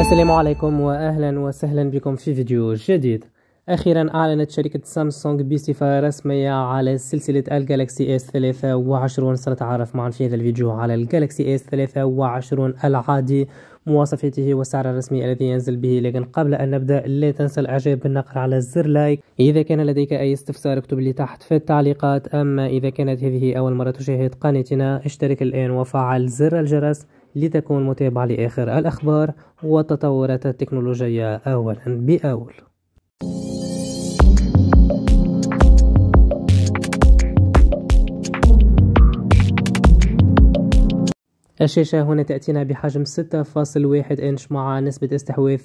السلام عليكم واهلا وسهلا بكم في فيديو جديد اخيرا اعلنت شركه سامسونج بصفه رسميه على سلسله الجالكسي اس 23 سنتعرف معا في هذا الفيديو على الجالكسي اس 23 العادي مواصفاته والسعر الرسمي الذي ينزل به لكن قبل ان نبدا لا تنسى الاعجاب بالنقر على زر لايك اذا كان لديك اي استفسار اكتب لي تحت في التعليقات اما اذا كانت هذه اول مره تشاهد قناتنا اشترك الان وفعل زر الجرس لتكون متابعة لآخر الأخبار والتطورات التكنولوجية أولا بأول الشاشة هنا تأتينا بحجم 6.1 إنش مع نسبة استحواذ 88.1%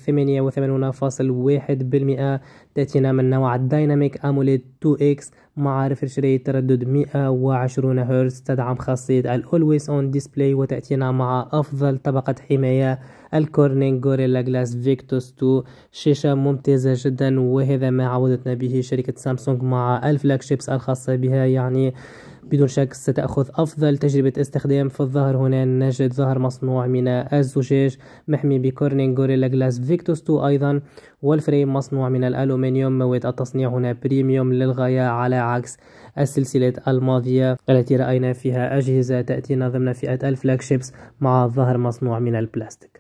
تأتينا من نوع دايناميك أموليد 2X مع ريفرش ريت تردد 120 هرتز تدعم خاصية الأولويز أون ديسبلاي وتأتينا مع أفضل طبقة حماية الكورنينج غوريلا جلاس فيكتوس 2 شاشة ممتازة جدا وهذا ما عودتنا به شركة سامسونج مع الفلاج شيبس الخاصة بها يعني بدون شك ستأخذ أفضل تجربة استخدام في الظهر هنا نجد ظهر مصنوع من الزجاج محمي بكورنين غوريلا جلاس فيكتوس 2 أيضا والفريم مصنوع من الألومنيوم مواد التصنيع هنا بريميوم للغاية على عكس السلسلة الماضية التي رأينا فيها أجهزة تأتينا ضمن فئة شيبس مع ظهر مصنوع من البلاستيك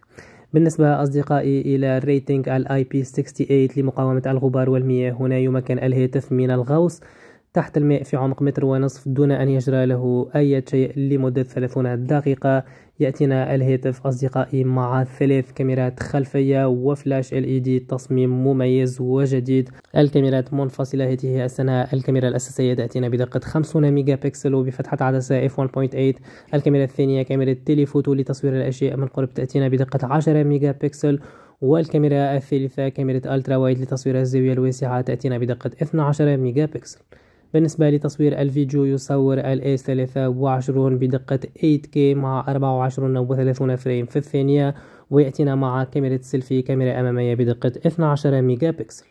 بالنسبة أصدقائي إلى الريتنج الـ IP68 لمقاومة الغبار والمياه هنا يمكن الهاتف من الغوص تحت الماء في عمق متر ونصف دون أن يجرى له أي شيء لمدة 30 دقيقة يأتينا الهاتف أصدقائي مع ثلاث كاميرات خلفية وفلاش ال اي دي تصميم مميز وجديد الكاميرات منفصلة هذه السنة الكاميرا الأساسية تأتينا بدقة 50 ميجا بكسل وبفتحة عدسة f 1.8 الكاميرا الثانية كاميرا تيليفوتو لتصوير الأشياء من قرب تأتينا بدقة 10 ميجا بكسل والكاميرا الثالثة كاميرا الترا وايد لتصوير الزاوية الواسعة تأتينا بدقة 12 ميجا بكسل بالنسبة لتصوير الفيديو يصور الـ A23 بدقة 8K مع 24 و 30 فريم في الثانية ويأتينا مع كاميرا سيلفي كاميرا أمامية بدقة 12 ميجا بكسل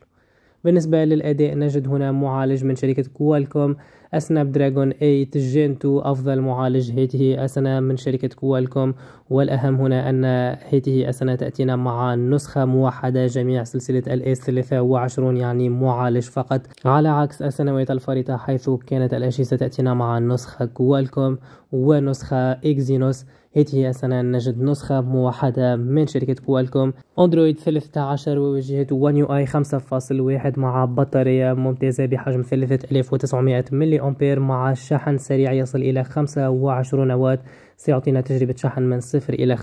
بالنسبة للأداء نجد هنا معالج من شركة كوالكوم سناب دراجون 8 جين 2 أفضل معالج هذه السنة من شركة كوالكوم والأهم هنا أن هذه السنة تأتينا مع نسخة موحدة جميع سلسلة الاس 23 يعني معالج فقط على عكس السنوات الفارطة حيث كانت الأجهزة تأتينا مع نسخة كوالكوم ونسخة إكزينوس هذه السنة نجد نسخة موحدة من شركة كوالكوم اندرويد 13 وواجهة ون يو اي 5.1 مع بطارية ممتازة بحجم 3900 ملي امبير مع شحن سريع يصل الى 25 واط سيعطينا تجربة شحن من 0 إلى 50%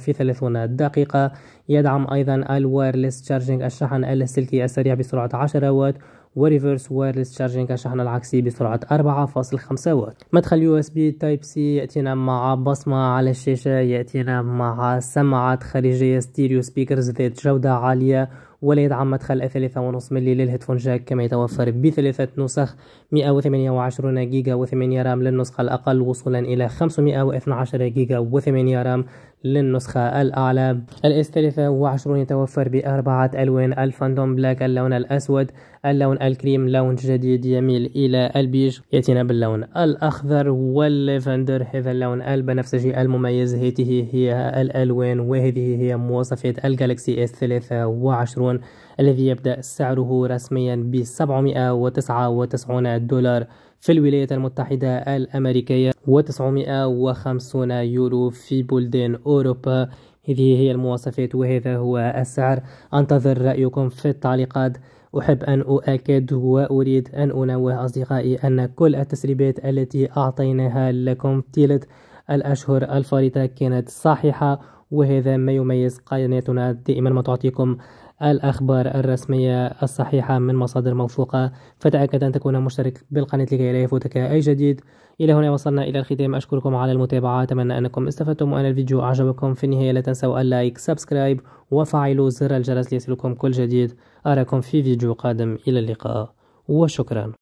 في 30 دقيقة يدعم أيضا الوايرلس تشارجينج الشحن اللاسلكي السريع بسرعة 10 واط وريفرس وايرلس شارجين كشحن العكسي بسرعة 4.5 واط مدخل يو اس بي تايب سي يأتينا مع بصمة على الشاشة يأتينا مع سماعات خارجية ستيريو سبيكرز ذات جودة عالية وليدعم مدخل ثلاثة ونصف ملي للهيدفون جاك كما يتوفر بثلاثة نسخ 128 جيجا و8 رام للنسخة الأقل وصولا إلى 512 جيجا و8 رام للنسخة الأعلى الاس 23 يتوفر بأربعة ألوان الفاندوم بلاك اللون الأسود اللون الكريم لون جديد يميل إلى البيج يأتينا باللون الأخضر والليفندر هذا اللون البنفسجي المميز هذه هي الألوان وهذه هي مواصفات الجالكسي اس 23 الكربون الذي يبدأ سعره رسميا ب 799 دولار في الولايات المتحدة الأمريكية و950 يورو في بلدان أوروبا هذه هي المواصفات وهذا هو السعر أنتظر رأيكم في التعليقات أحب أن أؤكد وأريد أن أنوه أصدقائي أن كل التسريبات التي أعطيناها لكم طيلة الأشهر الفارطة كانت صحيحة وهذا ما يميز قناتنا دائما ما تعطيكم الأخبار الرسمية الصحيحة من مصادر موثوقة فتأكد أن تكون مشترك بالقناة لكي لا يفوتك أي جديد إلى هنا وصلنا إلى الختام أشكركم على المتابعة أتمنى أنكم استفدتم وأن الفيديو أعجبكم في النهاية لا تنسوا اللايك سبسكرايب وفعلوا زر الجرس ليصلكم كل جديد أراكم في فيديو قادم إلى اللقاء وشكرا